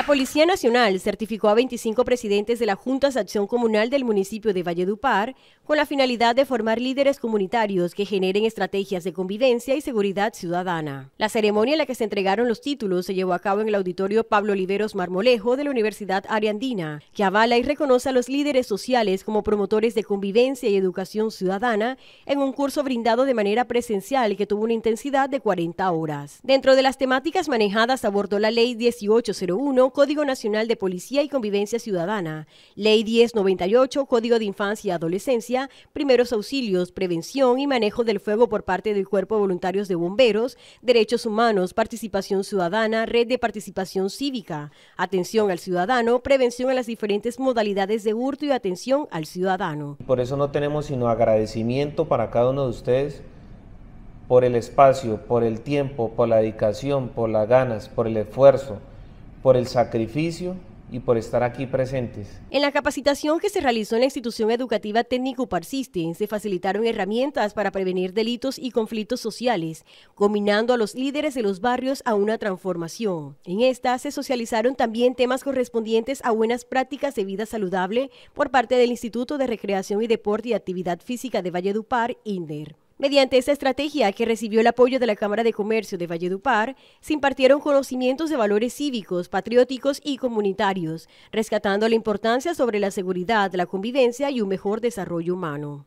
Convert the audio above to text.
La Policía Nacional certificó a 25 presidentes de la Junta de Acción Comunal del municipio de Valledupar con la finalidad de formar líderes comunitarios que generen estrategias de convivencia y seguridad ciudadana. La ceremonia en la que se entregaron los títulos se llevó a cabo en el auditorio Pablo Oliveros Marmolejo de la Universidad Ariandina, que avala y reconoce a los líderes sociales como promotores de convivencia y educación ciudadana en un curso brindado de manera presencial que tuvo una intensidad de 40 horas. Dentro de las temáticas manejadas abordó la Ley 1801 Código Nacional de Policía y Convivencia Ciudadana, Ley 1098, Código de Infancia y Adolescencia, Primeros Auxilios, Prevención y Manejo del Fuego por parte del Cuerpo de Voluntarios de Bomberos, Derechos Humanos, Participación Ciudadana, Red de Participación Cívica, Atención al Ciudadano, Prevención a las diferentes modalidades de hurto y atención al ciudadano. Por eso no tenemos sino agradecimiento para cada uno de ustedes por el espacio, por el tiempo, por la dedicación, por las ganas, por el esfuerzo, por el sacrificio y por estar aquí presentes. En la capacitación que se realizó en la institución educativa técnico Parsiste, se facilitaron herramientas para prevenir delitos y conflictos sociales, combinando a los líderes de los barrios a una transformación. En esta se socializaron también temas correspondientes a buenas prácticas de vida saludable por parte del Instituto de Recreación y Deporte y Actividad Física de Valledupar, INDER. Mediante esta estrategia, que recibió el apoyo de la Cámara de Comercio de Valledupar, se impartieron conocimientos de valores cívicos, patrióticos y comunitarios, rescatando la importancia sobre la seguridad, la convivencia y un mejor desarrollo humano.